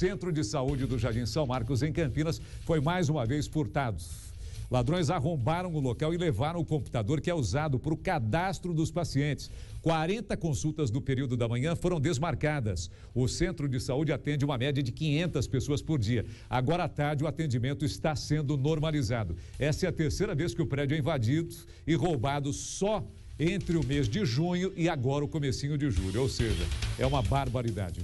Centro de Saúde do Jardim São Marcos, em Campinas, foi mais uma vez furtado. Ladrões arrombaram o local e levaram o computador que é usado para o cadastro dos pacientes. 40 consultas do período da manhã foram desmarcadas. O centro de saúde atende uma média de 500 pessoas por dia. Agora à tarde, o atendimento está sendo normalizado. Essa é a terceira vez que o prédio é invadido e roubado só entre o mês de junho e agora o comecinho de julho. Ou seja, é uma barbaridade.